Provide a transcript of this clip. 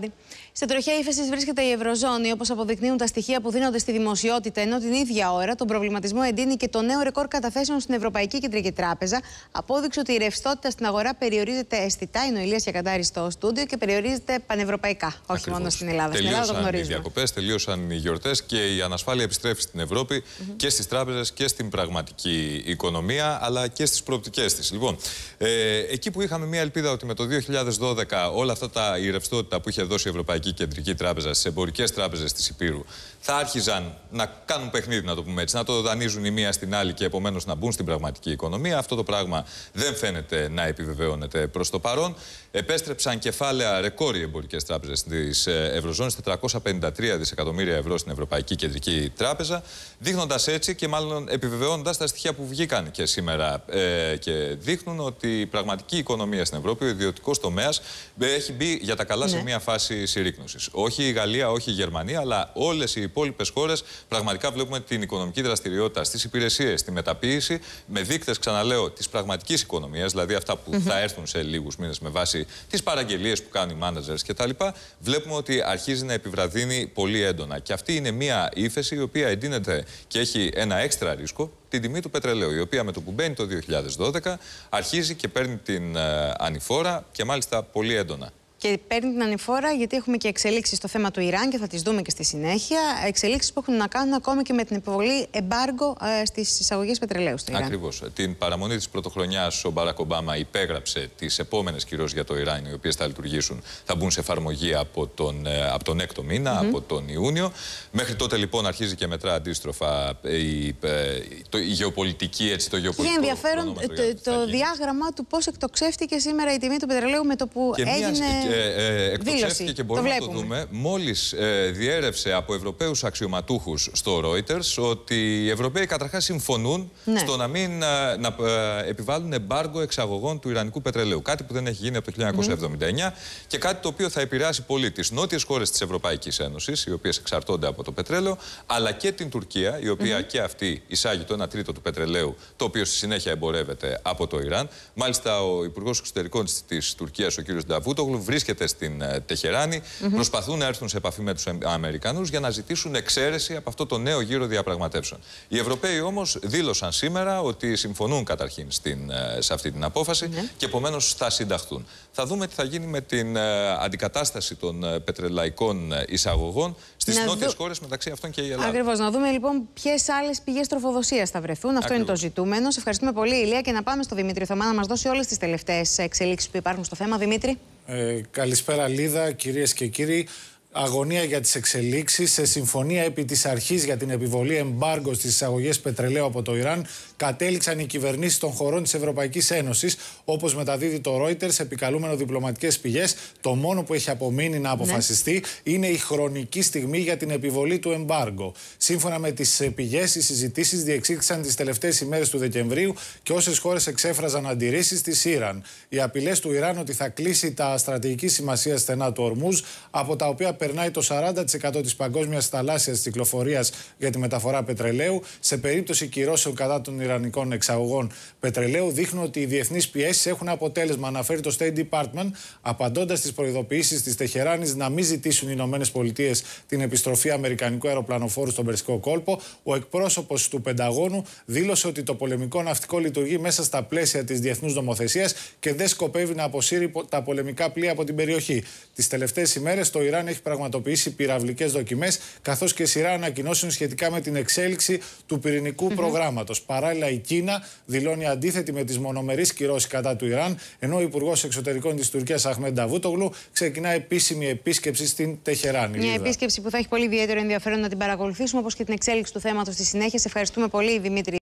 Κάτι. Σε τροχιά ύφεσης βρίσκεται η Ευρωζώνη, όπως αποδεικνύουν τα στοιχεία που δίνονται στη δημοσιότητα, ενώ την ίδια ώρα τον προβληματισμό εντείνει και το νέο ρεκόρ καταθέσεων στην Ευρωπαϊκή Κεντρική Τράπεζα. Απόδειξε ότι η ρευστότητα στην αγορά περιορίζεται αισθητά, είναι ο Ηλίας κατάρι στο στούντιο και περιορίζεται πανευρωπαϊκά, όχι Ακριβώς. μόνο στην Ελλάδα. Τελείωσαν στην Ελλάδα το οι διακοπές, τελείωσαν οι γιορτές και η ανασφάλεια επιστρέφει στην Ευρώπη mm -hmm. και στις τράπεζες και στην πραγματική οικονομία, αλλά και στις προοπτικές της. Λοιπόν, ε, εκεί που είχαμε μια ελπίδα ότι με το 2012 όλα αυτά τα η ρευστότητα που είχε δώσει η Ευρωπαϊκή Κεντρική Τράπεζα στις εμπορικές τράπεζες της Υπήρου, θα άρχιζαν να κάνουν παιχνίδι, να το πούμε έτσι, να το δανείζουν η μία στην άλλη και επομένως να μπουν στην πραγματική οικονομία. Αυτό το πράγμα δεν φαίνεται να επιβεβαιώνεται προς το παρόν. Επέστρεψαν κεφάλαια ρεκόρ οι εμπορικές τράπεζες της ε, Ευρωζώνης, 453 δισεκατομμύρια ευρώ στην Ευρωπαϊκή Κεντρική Τράπεζα, δείχνοντας έτσι και μάλλον επιβεβαιώνοντας τα στοιχεία που βγήκαν και σήμερα ε, και δείχνουν ότι η πραγματική οικονομία στην Ευρώπη, ο ιδιωτικός τομέας, ε, έχει μπει για τα καλά σε ναι. μια φάση φάση συρρήκνωσης. Όχι η Γαλλία, όχι η Γερμανία, αλλά όλες οι υπόλοιπες χώρες πραγματικά βλέπουμε την οικονομική δραστηριότητα στις υπηρεσίες, στη μεταποίηση, με δείκτες, ξαναλέω, της πραγματικής οικονομίας, δηλαδή αυτά που θα έρθουν σε λίγους μήνες με βάση τις παραγγελίες που κάνουν οι managers κτλ. Βλέπουμε ότι αρχίζει να επιβραδύνει πολύ έντονα. Και αυτή είναι μια ύφεση η οποία εντείνεται και έχει ένα έξτρα ρίσκο, την τιμή του πετρελαίου, η οποία με το που μπαίνει το 2012 αρχίζει και παίρνει την ε, ανηφόρα και μάλιστα πολύ έντονα. Και παίρνει την ανηφόρα γιατί έχουμε και εξελίξεις στο θέμα του Ιράν και θα τις δούμε και στη συνέχεια. Εξελίξεις που έχουν να κάνουν ακόμα και με την υποβολή εμπάργκο ε, στις εισαγωγές πετρελαίου στο Ιράν. Ακριβώς. Την παραμονή της πρωτοχρονιάς, ο Μπαράκ Ομπάμα υπέγραψε τις επόμενες κυρώσεις για το Ιράν, οι οποίες θα λειτουργήσουν, θα μπουν σε εφαρμογή από τον, ε, από τον έκτο μήνα, από τον Ιούνιο. Μέχρι τότε λοιπόν αρχίζει και μετρά αντίστροφα ε, η, το, γεωπολιτική, έτσι το γεωπολιτικό. Και ενδιαφέρον το, διάγραμμα του πώς εκτοξεύτηκε σήμερα η τιμή του πετρελαίου με το που και έγινε. Ε, ε, ε, και ε, και μπορούμε το να το δούμε. Μόλις ε, διέρευσε από Ευρωπαίους αξιωματούχους στο Reuters ότι οι Ευρωπαίοι καταρχάς συμφωνούν ναι. στο να μην επιβάλλουν εμπάργκο εξαγωγών του Ιρανικού πετρελαίου. Κάτι που δεν έχει γίνει από το 1979 ναι. και κάτι το οποίο θα επηρεάσει πολύ τις νότιες χώρες της Ευρωπαϊκής Ένωσης, οι οποίες εξαρτώνται από το πετρέλαιο, αλλά και την Τουρκία, η οποία mm και αυτή εισάγει το 1 τρίτο του πετρελαίου, το οποίο στη συνέχεια εμπορεύεται από το Ιράν. Μάλιστα, ο Υπουργός Εξωτερικών της Τουρκίας, ο κ. Νταβούτογλου, βρίσκεται στην ε, Τεχεράνη, προσπαθούν να έρθουν σε επαφή με τους Αμερικανούς για να ζητήσουν εξαίρεση από αυτό το νέο γύρο διαπραγματεύσεων. Οι Ευρωπαίοι όμως δήλωσαν σήμερα ότι συμφωνούν καταρχήν στην, ε, σε αυτή την απόφαση ναι. και επομένως θα συνταχθούν. Θα δούμε τι θα γίνει με την ε, αντικατάσταση των πετρελαϊκών εισαγωγών στις νότιε δου... χώρες μεταξύ αυτών και η Ελλάδα. Ακριβώς. Να δούμε λοιπόν ποιες άλλες πηγές τροφοδοσίας θα βρεθούν. Αυτό είναι το ζητούμενο. Σε ευχαριστούμε πολύ, Ηλία, και να πάμε στο Δημήτρη Θωμά να μας δώσει όλες τις τελευταίες εξελίξεις που υπάρχουν στο θέμα. Δημήτρη. Ε, καλησπέρα Λίδα, κυρίες και κύριοι αγωνία για τις εξελίξεις σε συμφωνία επί της αρχής για την επιβολή εμπάργκο στις εισαγωγές πετρελαίου από το Ιράν κατέληξαν οι κυβερνήσεις των χωρών της Ευρωπαϊκής Ένωσης όπως μεταδίδει το Reuters επικαλούμενο διπλωματικές πηγές το μόνο που έχει απομείνει να ναι. αποφασιστεί είναι η χρονική στιγμή για την επιβολή του εμπάργκο. Σύμφωνα με τις πηγές οι συζητήσεις διεξήχθησαν τις τελευταίες ημέρες του Δεκεμβρίου και όσες χώρες εξέφραζαν αντιρρήσεις της Ιράν. Οι απειλές του Ιράν ότι θα κλείσει τα στρατηγική σημασία στενά του Ορμούζ από τα οποία ξεπερνάει το 40% της παγκόσμιας θαλάσσιας κυκλοφορίας για τη μεταφορά πετρελαίου. Σε περίπτωση κυρώσεων κατά των Ιρανικών εξαγωγών πετρελαίου, δείχνουν ότι οι διεθνείς πιέσεις έχουν αποτέλεσμα, αναφέρει το State Department, απαντώντας στι προειδοποιήσεις της Τεχεράνης να μην ζητήσουν οι ΗΠΑ την επιστροφή Αμερικανικού αεροπλανοφόρου στον Περσικό κόλπο. Ο εκπρόσωπος του Πενταγώνου δήλωσε ότι το πολεμικό ναυτικό λειτουργεί μέσα στα πλαίσια της διεθνούς νομοθεσίας και δεν σκοπεύει να αποσύρει τα πολεμικά πλοία από την περιοχή. Τις τελευταίες ημέρες το Ιράν έχει πραγματοποιήσει πραγματοποιήσει πυραυλικές δοκιμές, καθώς και σειρά ανακοινώσεων σχετικά με την εξέλιξη του πυρηνικού mm-hmm. προγράμματος. Παράλληλα, η Κίνα δηλώνει αντίθετη με τις μονομερείς κυρώσεις κατά του Ιράν, ενώ ο Υπουργός Εξωτερικών της Τουρκίας Αχμέντα Βούτογλου ξεκινά επίσημη επίσκεψη στην Τεχεράνη. Μια Λίδα. επίσκεψη που θα έχει πολύ ιδιαίτερο ενδιαφέρον να την παρακολουθήσουμε, όπως και την εξέλιξη του θέματος στη συνέχεια. Σε ευχαριστούμε πολύ, Δημήτρη.